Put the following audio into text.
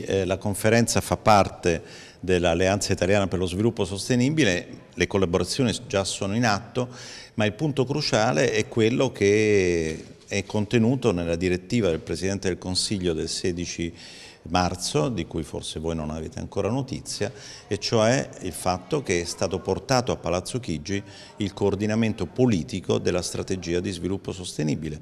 Eh, la conferenza fa parte dell'Alleanza Italiana per lo Sviluppo Sostenibile, le collaborazioni già sono in atto, ma il punto cruciale è quello che è contenuto nella direttiva del Presidente del Consiglio del 16 marzo, di cui forse voi non avete ancora notizia, e cioè il fatto che è stato portato a Palazzo Chigi il coordinamento politico della strategia di sviluppo sostenibile.